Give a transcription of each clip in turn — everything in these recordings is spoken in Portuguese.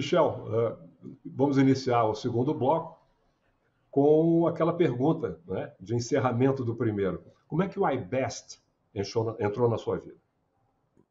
Michel, eh, vamos iniciar o segundo bloco com aquela pergunta né, de encerramento do primeiro. Como é que o iBest entrou na sua vida?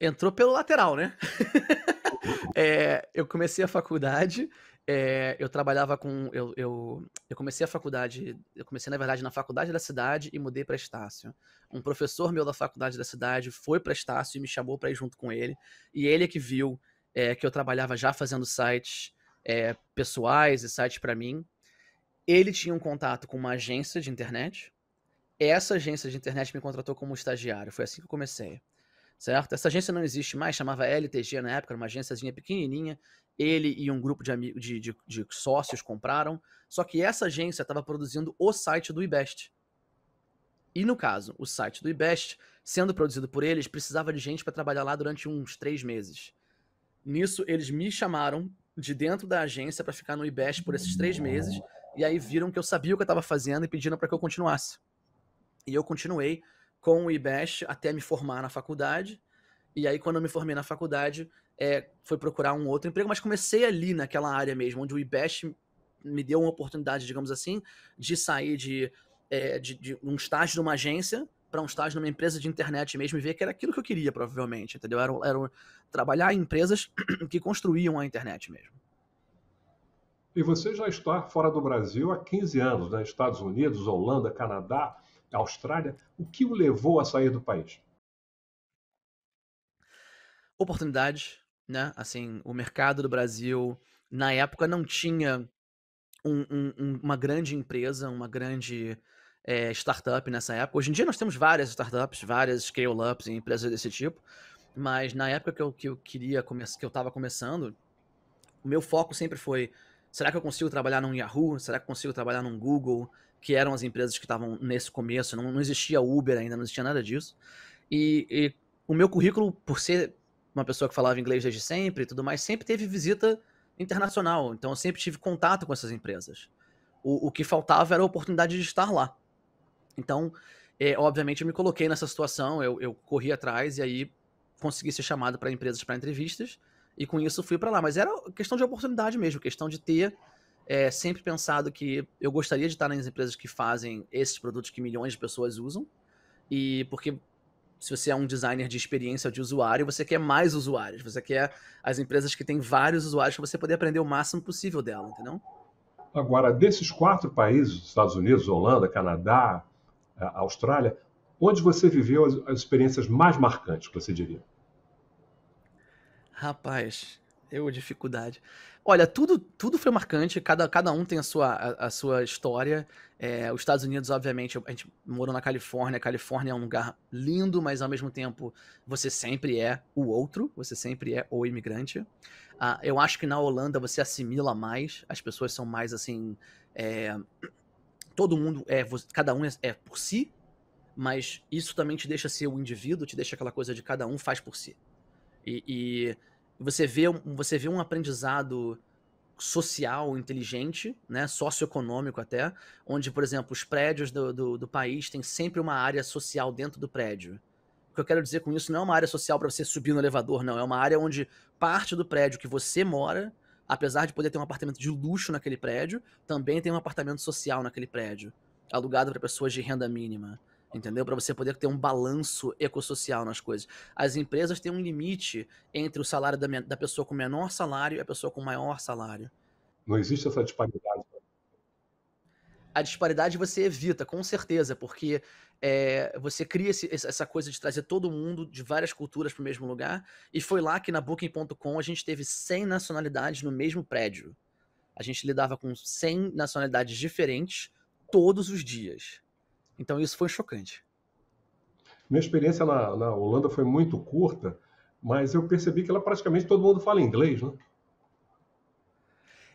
Entrou pelo lateral, né? é, eu comecei a faculdade, é, eu trabalhava com. Eu, eu, eu, comecei a faculdade, eu comecei, na verdade, na faculdade da cidade e mudei para Estácio. Um professor meu da faculdade da cidade foi para Estácio e me chamou para ir junto com ele. E ele é que viu é, que eu trabalhava já fazendo sites é, pessoais e sites para mim. Ele tinha um contato com uma agência de internet. Essa agência de internet me contratou como estagiário. Foi assim que eu comecei. Certo? Essa agência não existe mais, chamava LTG na época, era uma agênciazinha pequenininha. Ele e um grupo de, amigos, de, de, de sócios compraram. Só que essa agência estava produzindo o site do IBEST. E no caso, o site do IBEST, sendo produzido por eles, precisava de gente para trabalhar lá durante uns três meses. Nisso, eles me chamaram de dentro da agência para ficar no IBEST por esses três meses. E aí viram que eu sabia o que eu estava fazendo e pediram para que eu continuasse. E eu continuei com o IBEST até me formar na faculdade. E aí, quando eu me formei na faculdade, é, foi procurar um outro emprego, mas comecei ali naquela área mesmo, onde o IBEST me deu uma oportunidade, digamos assim, de sair de, é, de, de um estágio de uma agência para um estágio numa empresa de internet mesmo e ver que era aquilo que eu queria, provavelmente, entendeu? Era, era trabalhar em empresas que construíam a internet mesmo. E você já está fora do Brasil há 15 anos, né? Estados Unidos, Holanda, Canadá, Austrália. O que o levou a sair do país? Oportunidade, né? Assim, o mercado do Brasil, na época, não tinha um, um, uma grande empresa, uma grande é, startup nessa época. Hoje em dia nós temos várias startups, várias scale-ups e empresas desse tipo, mas na época que eu, que eu queria que eu estava começando, o meu foco sempre foi: será que eu consigo trabalhar num Yahoo? Será que eu consigo trabalhar num Google? Que eram as empresas que estavam nesse começo, não, não existia Uber ainda, não existia nada disso. E, e o meu currículo, por ser uma pessoa que falava inglês desde sempre e tudo mais, sempre teve visita internacional. Então eu sempre tive contato com essas empresas. O, o que faltava era a oportunidade de estar lá. Então, é, obviamente, eu me coloquei nessa situação, eu, eu corri atrás e aí consegui ser chamado para empresas para entrevistas e com isso fui para lá. Mas era questão de oportunidade mesmo, questão de ter é, sempre pensado que eu gostaria de estar nas empresas que fazem esses produtos que milhões de pessoas usam e porque se você é um designer de experiência de usuário, você quer mais usuários, você quer as empresas que têm vários usuários para você poder aprender o máximo possível dela, entendeu? Agora, desses quatro países, Estados Unidos, Holanda, Canadá, a Austrália, onde você viveu as, as experiências mais marcantes, que você diria? Rapaz, eu dificuldade. Olha, tudo, tudo foi marcante, cada, cada um tem a sua, a, a sua história. É, os Estados Unidos, obviamente, a gente morou na Califórnia. A Califórnia é um lugar lindo, mas ao mesmo tempo você sempre é o outro, você sempre é o imigrante. Ah, eu acho que na Holanda você assimila mais, as pessoas são mais assim. É, todo mundo é, cada um é, é, por si, mas isso também te deixa ser o indivíduo, te deixa aquela coisa de cada um faz por si. E, e você vê você vê um aprendizado social inteligente, né, socioeconômico até, onde, por exemplo, os prédios do, do, do, país têm sempre uma área social dentro do prédio. O que eu quero dizer com isso não é uma área social para você subir no elevador, não. É uma área onde parte do prédio que você mora apesar de poder ter um apartamento de luxo naquele prédio, também tem um apartamento social naquele prédio, alugado para pessoas de renda mínima, entendeu? Para você poder ter um balanço ecossocial nas coisas. As empresas têm um limite entre o salário da, da pessoa com menor salário e a pessoa com maior salário. Não existe essa disparidade né? a disparidade você evita, com certeza, porque é, você cria esse, essa coisa de trazer todo mundo de várias culturas para o mesmo lugar. E foi lá que na Booking.com a gente teve 100 nacionalidades no mesmo prédio. A gente lidava com 100 nacionalidades diferentes todos os dias. Então isso foi chocante. Minha experiência na, na Holanda foi muito curta, mas eu percebi que praticamente todo mundo fala inglês, né?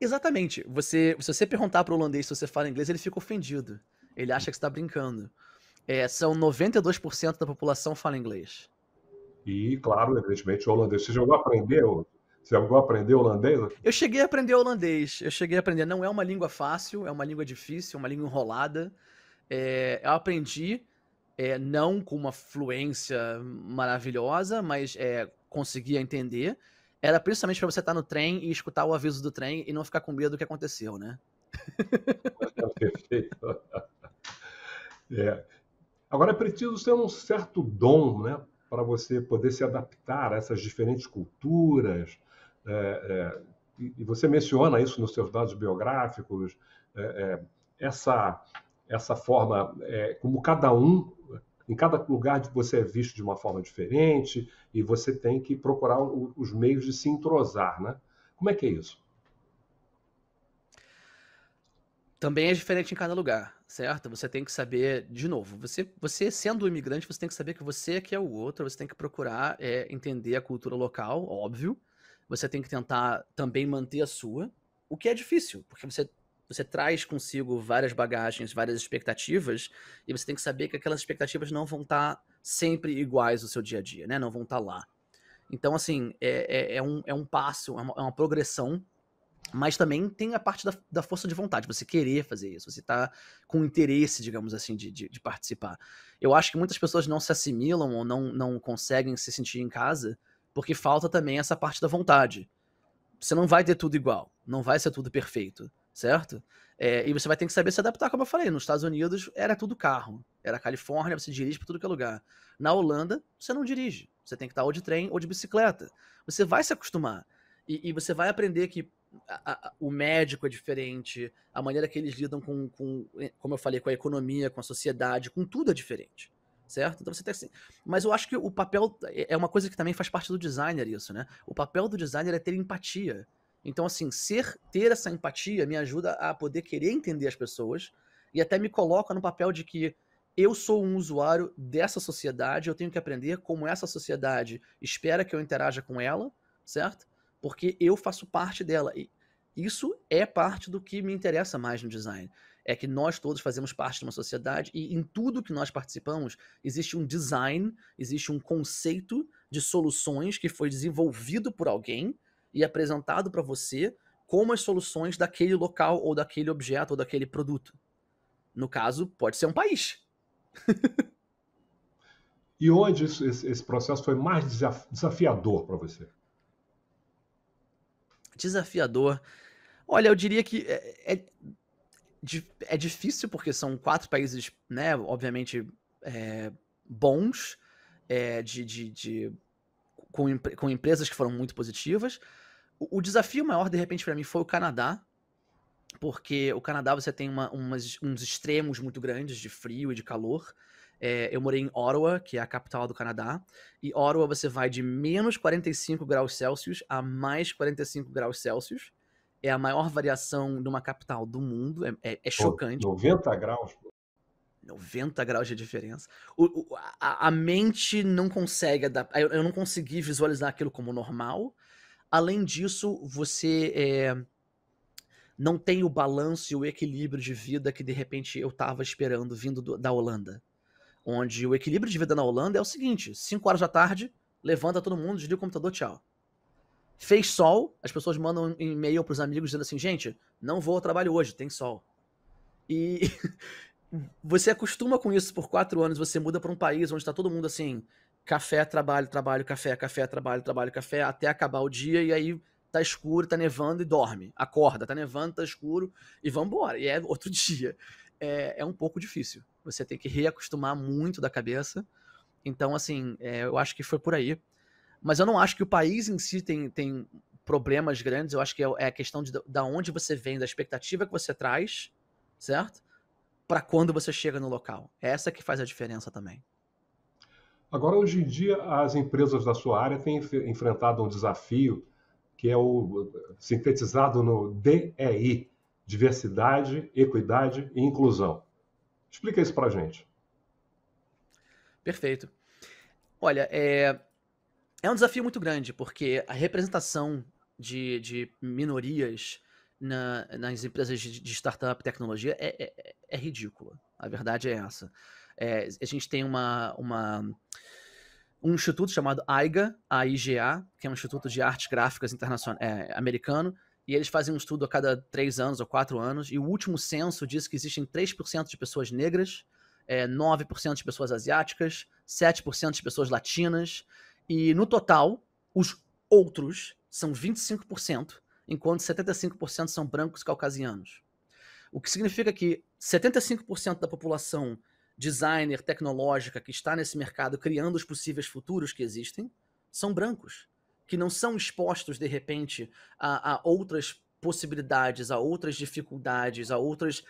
Exatamente. Você, se você perguntar para o holandês se você fala inglês, ele fica ofendido. Ele acha que está brincando. É, são 92% da população fala inglês. E, claro, evidentemente, o holandês. Você jogou a aprender? Você chegou a aprender holandês? Eu cheguei a aprender holandês. Eu cheguei a aprender. Não é uma língua fácil, é uma língua difícil, é uma língua enrolada. É, eu aprendi, é, não com uma fluência maravilhosa, mas é, conseguia entender era principalmente para você estar tá no trem e escutar o aviso do trem e não ficar com medo do que aconteceu, né? Perfeito. É. Agora é preciso ter um certo dom, né, para você poder se adaptar a essas diferentes culturas. É, é, e você menciona isso nos seus dados biográficos, é, é, essa essa forma é, como cada um em cada lugar você é visto de uma forma diferente e você tem que procurar os meios de se entrosar, né? Como é que é isso? Também é diferente em cada lugar, certo? Você tem que saber, de novo, você, você sendo um imigrante, você tem que saber que você é que é o outro, você tem que procurar é, entender a cultura local, óbvio. Você tem que tentar também manter a sua, o que é difícil, porque você você traz consigo várias bagagens, várias expectativas, e você tem que saber que aquelas expectativas não vão estar tá sempre iguais no seu dia a dia, né? Não vão estar tá lá. Então, assim, é, é, é um, é um passo, é uma, é uma, progressão, mas também tem a parte da, da, força de vontade, você querer fazer isso, você tá com interesse, digamos assim, de, de, de participar. Eu acho que muitas pessoas não se assimilam ou não, não conseguem se sentir em casa porque falta também essa parte da vontade. Você não vai ter tudo igual, não vai ser tudo perfeito certo? É, e você vai ter que saber se adaptar, como eu falei. Nos Estados Unidos era tudo carro. Era Califórnia, você dirige para tudo que é lugar. Na Holanda, você não dirige. Você tem que estar ou de trem ou de bicicleta. Você vai se acostumar. E, e você vai aprender que a, a, o médico é diferente, a maneira que eles lidam com, com, eh, como eu falei, com a economia, com a sociedade, com tudo é diferente certo? Então você tem assim. Mas eu acho que o papel é, é uma coisa que também faz parte do designer isso, né? O papel do designer é ter empatia então, assim, ser, ter essa empatia me ajuda a poder querer entender as pessoas e até me coloca no papel de que eu sou um usuário dessa sociedade, eu tenho que aprender como essa sociedade espera que eu interaja com ela, certo? Porque eu faço parte dela. E isso é parte do que me interessa mais no design. É que nós todos fazemos parte de uma sociedade e em tudo que nós participamos existe um design, existe um conceito de soluções que foi desenvolvido por alguém e apresentado para você como as soluções daquele local ou daquele objeto ou daquele produto. No caso, pode ser um país. e onde esse, processo foi mais desafiador para você? Desafiador. Olha, eu diria que é, é, é difícil porque são quatro países, né? Obviamente é, bons, é, de, de, de com, com empresas que foram muito positivas o, o desafio maior, de repente, para mim foi o Canadá, porque o Canadá você tem uma, umas, uns extremos muito grandes de frio e de calor. É, eu morei em Ottawa, que é a capital do Canadá, e Ottawa você vai de menos 45 graus Celsius a mais 45 graus Celsius. É a maior variação de uma capital do mundo, é, é, é chocante. 90 graus, 90 graus de diferença. O, o, a, a, mente não consegue Eu, eu, não consegui visualizar aquilo como normal. Além disso, você é, não tem o balanço e o equilíbrio de vida que de repente eu estava esperando vindo do, da Holanda. Onde o equilíbrio de vida na Holanda é o seguinte: 5 horas da tarde, levanta todo mundo, desliga o computador, tchau. Fez sol, as pessoas mandam um e-mail pros amigos dizendo assim: gente, não vou ao trabalho hoje, tem sol. E você acostuma com isso por quatro anos, você muda para um país onde está todo mundo assim: café, trabalho, trabalho, café, café, trabalho, trabalho, café, até acabar o dia e aí tá escuro, tá nevando e dorme. Acorda, tá nevando, tá escuro e vambora. E é outro dia. É, é um pouco difícil. Você tem que reacostumar muito da cabeça. Então, assim, é, eu acho que foi por aí. Mas eu não acho que o país em si tem, tem problemas grandes. Eu acho que é, é a questão de da onde você vem, da expectativa que você traz, certo? Para quando você chega no local. Essa que faz a diferença também. Agora, hoje em dia, as empresas da sua área têm enfrentado um desafio que é o sintetizado no DEI, diversidade, equidade e inclusão. Explica isso para a gente. Perfeito. Olha, é, é um desafio muito grande, porque a representação de, de minorias na, nas empresas de, de startup tecnologia é, é, é ridícula. A verdade é essa. É, a gente tem uma, uma, um instituto chamado AIGA, A que é um instituto de artes gráficas internacional, é, americano, e eles fazem um estudo a cada três anos ou quatro anos, e o último censo diz que existem 3% de pessoas negras, é, 9% de pessoas asiáticas, 7% de pessoas latinas, e no total, os outros são 25%, enquanto 75% são brancos caucasianos. O que significa que 75% da população designer tecnológica que está nesse mercado criando os possíveis futuros que existem são brancos, que não são expostos de repente a, a outras possibilidades, a outras dificuldades, a outras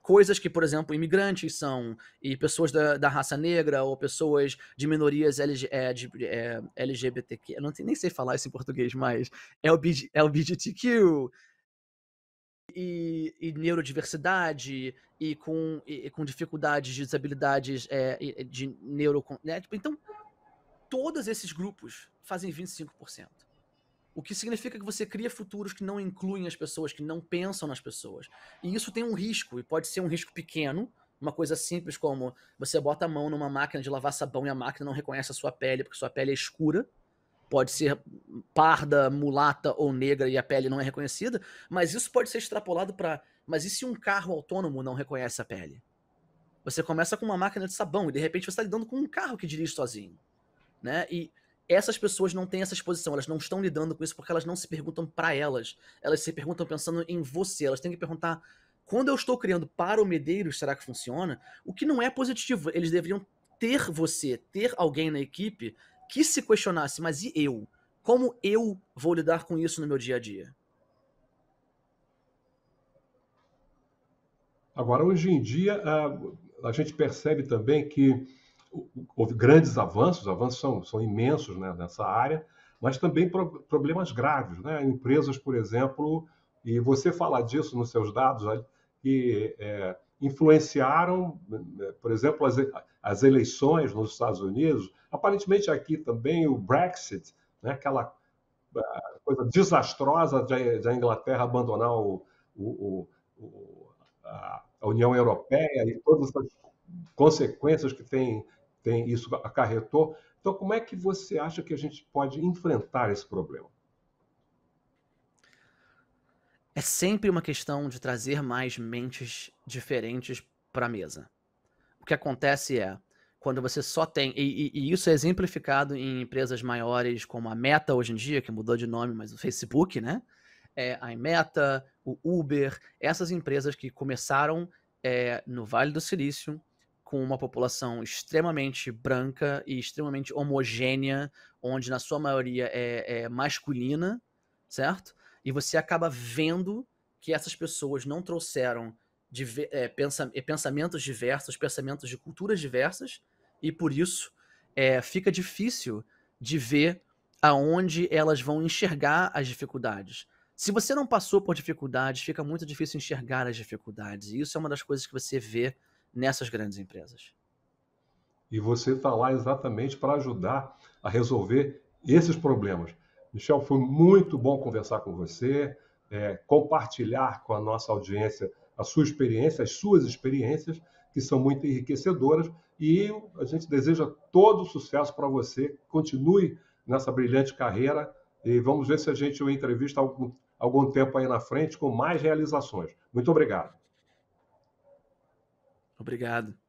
coisas que, por exemplo, imigrantes são, e pessoas da, da raça negra, ou pessoas de minorias LG, é, de, é, LGBTQ, eu não, nem sei falar isso em português, mas LBG, LGBTQ, e, e neurodiversidade e com, e, com dificuldades eh, de desabilidades é, de neuro. Né? Então, todos esses grupos fazem 25%. O que significa que você cria futuros que não incluem as pessoas, que não pensam nas pessoas. E isso tem um risco, e pode ser um risco pequeno, uma coisa simples como você bota a mão numa máquina de lavar sabão e a máquina não reconhece a sua pele porque sua pele é escura pode ser parda, mulata ou negra e a pele não é reconhecida, mas isso pode ser extrapolado para. Mas e se um carro autônomo não reconhece a pele? Você começa com uma máquina de sabão e de repente você está lidando com um carro que dirige sozinho. Né? E essas pessoas não têm essa exposição, elas não estão lidando com isso porque elas não se perguntam para elas. Elas se perguntam pensando em você, elas têm que perguntar quando eu estou criando para o Medeiros, será que funciona? O que não é positivo. Eles deveriam ter você, ter alguém na equipe que se questionasse, mas e eu? Como eu vou lidar com isso no meu dia a dia? Agora, hoje em dia, a, ah, a gente percebe também que houve grandes avanços, avanços são, são imensos né, nessa área, mas também pro, problemas graves. Né? Empresas, por exemplo, e você falar disso nos seus dados, que é, influenciaram, por exemplo, as, as eleições nos Estados Unidos, aparentemente aqui também o Brexit, né, aquela ah, coisa desastrosa da Inglaterra abandonar o, o, o, a União Europeia e todas as consequências que tem, tem isso acarretou. Então, como é que você acha que a gente pode enfrentar esse problema? é sempre uma questão de trazer mais mentes diferentes para a mesa. O que acontece é, quando você só tem. E, e, e, isso é exemplificado em empresas maiores como a Meta hoje em dia, que mudou de nome, mas o Facebook, né? É, a Meta, o Uber, essas empresas que começaram é, no Vale do Silício com uma população extremamente branca e extremamente homogênea, onde na sua maioria é, é masculina, certo? E você acaba vendo que essas pessoas não trouxeram eh, eh, pensamentos diversos, pensamentos de culturas diversas, e por isso é, fica difícil de ver aonde elas vão enxergar as dificuldades. Se você não passou por dificuldades, fica muito difícil enxergar as dificuldades, e isso é uma das coisas que você vê nessas grandes empresas. E você está lá exatamente para ajudar a resolver esses problemas. Michel, foi muito bom conversar com você, é, compartilhar com a nossa audiência a sua experiência, as suas experiências, que são muito enriquecedoras. E a gente deseja todo sucesso para você. Continue nessa brilhante carreira e vamos ver se a gente o entrevista algum, algum tempo aí na frente com mais realizações. Muito obrigado. Obrigado.